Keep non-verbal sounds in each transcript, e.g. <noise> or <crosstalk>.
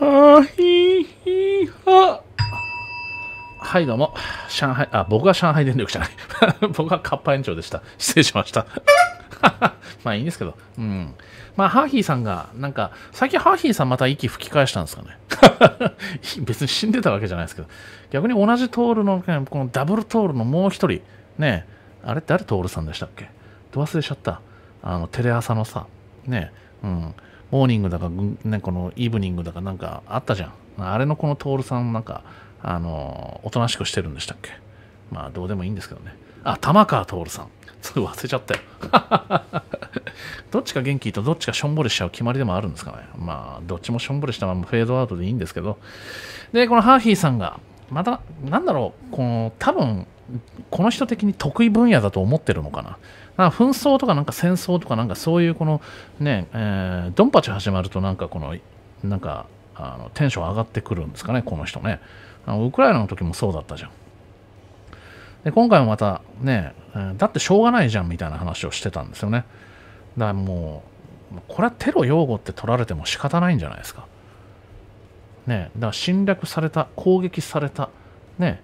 はいひは。はい、どうも。上海、あ、僕は上海電力じゃない。<laughs> 僕はカッパ園長でした。失礼しました。<laughs> まあいいんですけど。うん。まあ、ハーヒーさんが、なんか、最近ハーヒーさんまた息吹き返したんですかね。<laughs> 別に死んでたわけじゃないですけど。逆に同じトールの、このダブルトールのもう一人、ねあれ誰トールさんでしたっけど忘れちゃった。あの、テレ朝のさ、ねうん。モーニングだか、ね、このイブニングだかなんかあったじゃん。あれのこの徹さんなんか、あの、おとなしくしてるんでしたっけまあ、どうでもいいんですけどね。あ、玉川徹さん。すぐ忘れちゃったよ。<laughs> どっちが元気とどっちがしょんぼりしちゃう決まりでもあるんですかね。まあ、どっちもしょんぼりしたままフェードアウトでいいんですけど。で、このハーヒーさんが、また、なんだろう、この、多分、この人的に得意分野だと思ってるのかな。か紛争とかなんか戦争とかなんかそういうこのね、えー、ドンパチ始まるとなんかこの、なんかあのテンション上がってくるんですかね、この人ね。あのウクライナの時もそうだったじゃん。で今回もまたね、だってしょうがないじゃんみたいな話をしてたんですよね。だからもう、これはテロ擁護って取られても仕方ないんじゃないですか。ね、だから侵略された、攻撃された、ね、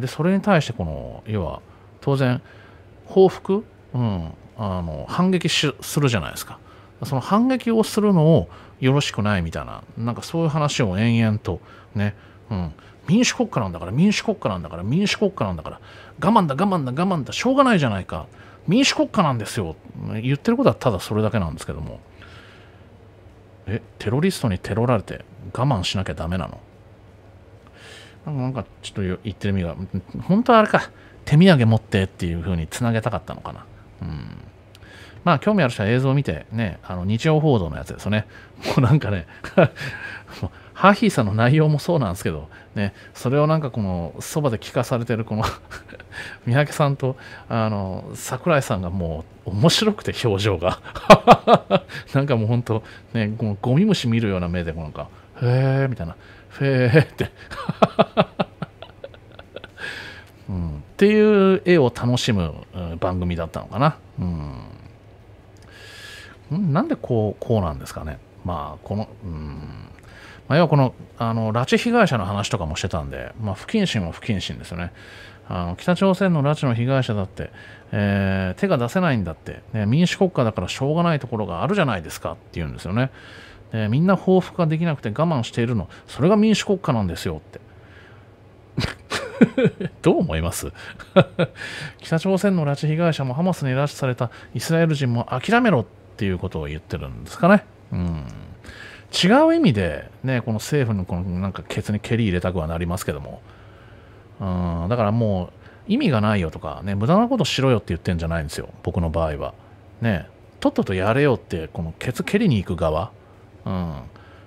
でそれに対してこの要は当然報復、うん、あの反撃するじゃないですかその反撃をするのをよろしくないみたいななんかそういう話を延々とね、うん、民主国家なんだから民主国家なんだから民主国家なんだから我慢だ我慢だ我慢だしょうがないじゃないか民主国家なんですよ言ってることはただそれだけなんですけどもえテロリストにテロられて我慢しなきゃダメなのなんかちょっと言ってる意味が、本当はあれか、手土産持ってっていう風につなげたかったのかな。うん。まあ、興味ある人は映像を見て、ね、あの日曜報道のやつですよね。もうなんかね <laughs> ハーヒーさんの内容もそうなんですけど、ね、それをなんかこの、そばで聞かされてるこの <laughs> 三宅さんと、あの、桜井さんがもう、面白くて表情が <laughs> なんかもう本当、ね、ゴミ虫見るような目で、なんか、へえみたいなへえって <laughs> うん、っていう絵を楽しむ番組だったのかな、うん、なんでこうこうなんですかねまあこの、うんまあ、要はこのあの拉致被害者の話とかもしてたんで、まあ、不謹慎は不謹慎ですよねあの北朝鮮の拉致の被害者だって、えー、手が出せないんだって、ね、民主国家だからしょうがないところがあるじゃないですかっていうんですよね。えー、みんな報復ができなくて我慢しているのそれが民主国家なんですよって <laughs> どう思います <laughs> 北朝鮮の拉致被害者もハマスに拉致されたイスラエル人も諦めろっていうことを言ってるんですかね。うん違う意味で、ね、この政府のこのなんかケツに蹴り入れたくはなりますけども、うん、だからもう意味がないよとか、ね、無駄なことしろよって言ってんじゃないんですよ、僕の場合は。ね、とっととやれよって、このケツ蹴りに行く側、うん、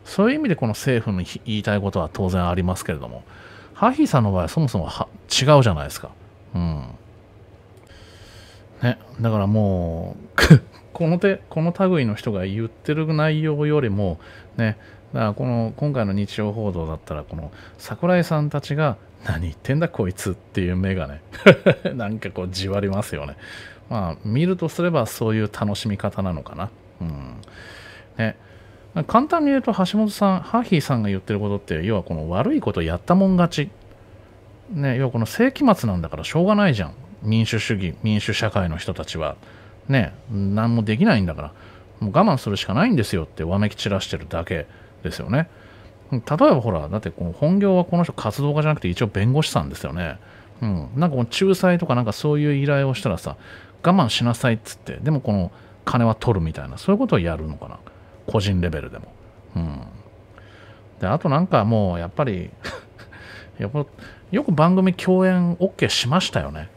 そういう意味でこの政府の言いたいことは当然ありますけれどもハヒーさんの場合はそもそもは違うじゃないですか。うんね、だからもう <laughs> この手この類の人が言ってる内容よりも、ね、だからこの今回の日曜報道だったらこの桜井さんたちが何言ってんだこいつっていう目がね <laughs> なんかこうじわりますよねまあ見るとすればそういう楽しみ方なのかなうんね簡単に言うと橋本さんハーヒーさんが言ってることって要はこの悪いことやったもん勝ち、ね、要はこの世紀末なんだからしょうがないじゃん民主主義民主社会の人たちはね何もできないんだからもう我慢するしかないんですよってわめき散らしてるだけですよね例えばほらだってこの本業はこの人活動家じゃなくて一応弁護士さんですよねうん、なんかこの仲裁とかなんかそういう依頼をしたらさ我慢しなさいっつってでもこの金は取るみたいなそういうことをやるのかな個人レベルでも。うん、であとなんかもうやっぱり <laughs> よく番組共演 OK しましたよね。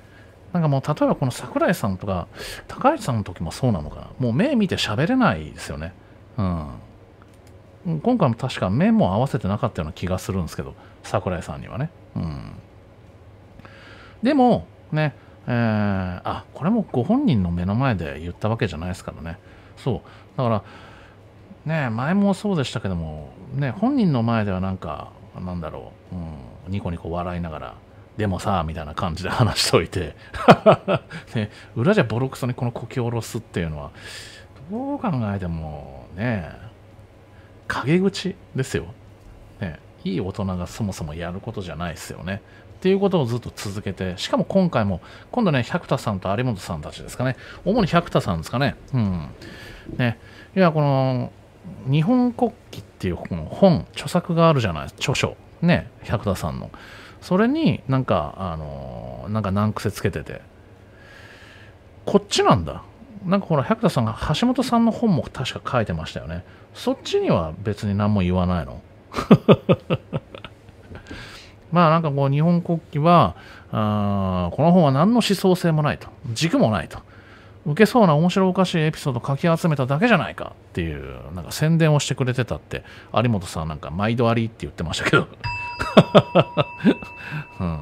なんかもう例えばこの桜井さんとか高橋さんの時もそうなのかな。もう目見て喋れないですよね。うん。今回も確か目も合わせてなかったような気がするんですけど、桜井さんにはね。うん。でも、ね、えー、あ、これもご本人の目の前で言ったわけじゃないですからね。そう。だから、ね前もそうでしたけども、ね、本人の前ではなんか、なんだろう、うん、ニコニコ笑いながら、でもさ、みたいな感じで話しておいて、<laughs> ね、裏じゃボロクソにこのこき下ろすっていうのは、どう考えてもね、陰口ですよ。ね、いい大人がそもそもやることじゃないですよね。っていうことをずっと続けて、しかも今回も、今度ね、百田さんと有本さんたちですかね、主に百田さんですかね、うん。ね、いや、この、日本国旗っていうこの本、著作があるじゃない著書。ね、百田さんの。それになんか、あのなんか難癖つけてて。こっちなんだ。なんかほら、百田さんが橋本さんの本も確か書いてましたよね。そっちには別に何も言わないの。<laughs> まあなんかこう日本国旗はあこの本は何の思想性もないと軸もないと受けそうな面白おかしいエピソードかき集めただけじゃないかっていうなんか宣伝をしてくれてたって有本さんなんか毎度ありって言ってましたけど、うん、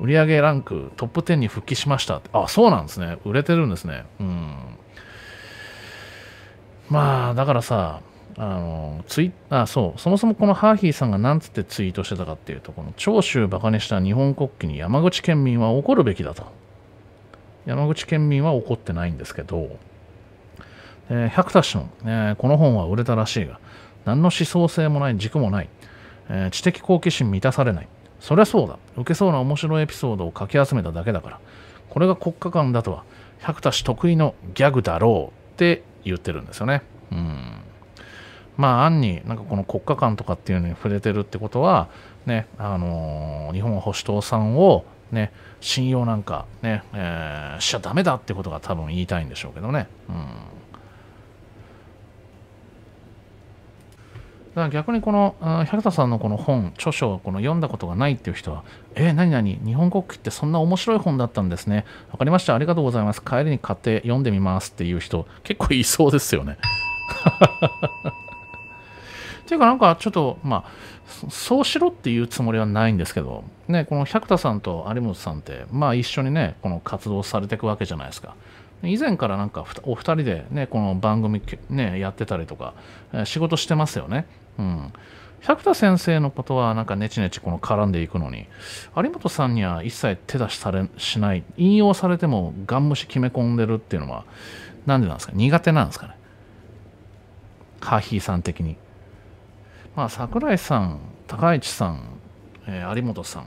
売上ランクトップ10に復帰しましたっあそうなんですね売れてるんですねうんまあだからさあのツイあそうそもそもこのハーヒーさんが何つってツイートしてたかっていうとこの長州バカにした日本国旗に山口県民は怒るべきだと山口県民は怒ってないんですけど、えー、百田氏の、えー、この本は売れたらしいが、何の思想性もない、軸もない、えー、知的好奇心満たされない、そりゃそうだ、受けそうな面白いエピソードをかき集めただけだから、これが国家間だとは、百田氏得意のギャグだろうって言ってるんですよね。うんまあ、暗になんかこの国家観とかっていうのに触れてるってことは、ね、あのー、日本保守党さんをね、信用なんかね、えー、しちゃだめだってことが多分言いたいんでしょうけどね。うんだから逆にこの百田さんのこの本著書をこの読んだことがないっていう人は「えー、何々日本国旗ってそんな面白い本だったんですね分かりましたありがとうございます帰りに買って読んでみます」っていう人結構いそうですよねていうかなんかちょっと、まあ、そうしろっていうつもりはないんですけど、ね、この百田さんと有本さんって、まあ一緒にね、この活動されていくわけじゃないですか。以前からなんかお二人でね、この番組ね、やってたりとか、仕事してますよね。うん。百田先生のことはなんかねちねちこの絡んでいくのに、有本さんには一切手出しされしない、引用されてもガン無視決め込んでるっていうのは、なんでなんですか苦手なんですかねカーヒーさん的に。まあ、桜井さん、高市さん、えー、有本さ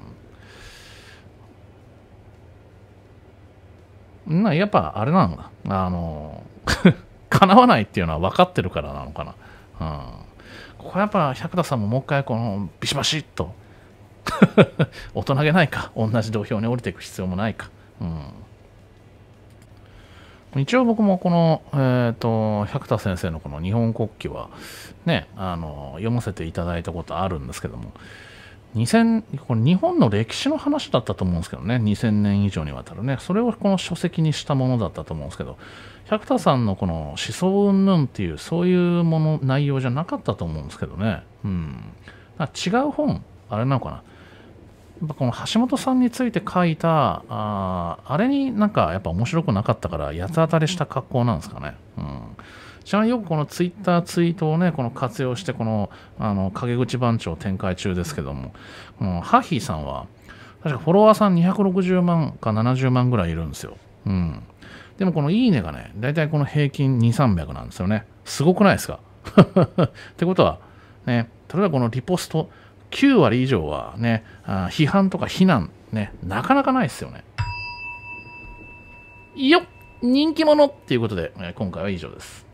ん、なやっぱあれなんだ、あの <laughs> 叶わないっていうのは分かってるからなのかな。うん、ここやっぱ百田さんももう一回このビシバシッと <laughs> 大人げないか同じ土俵に降りていく必要もないか。うん一応僕もこの、えーと、と百田先生のこの日本国旗はねあの読ませていただいたことあるんですけども2000これ日本の歴史の話だったと思うんですけどね2000年以上にわたるねそれをこの書籍にしたものだったと思うんですけど百田さんのこの思想云々っていうそういうもの内容じゃなかったと思うんですけどねうん違う本あれなのかなこの橋本さんについて書いたああれになんかやっぱ面白くなかったから八つ当たりした格好なんですかね。うんちなみによくこのツイッターツイートをね、この活用して、この、あの、陰口番長展開中ですけども、このハヒーさんは、確かフォロワーさん260万か70万ぐらいいるんですよ。うん。でもこのいいねがね、大体この平均2、300なんですよね。すごくないですか <laughs> ってことは、ね、例えばこのリポスト、9割以上はね、批判とか非難、ね、なかなかないですよね。よっ人気者っていうことで、今回は以上です。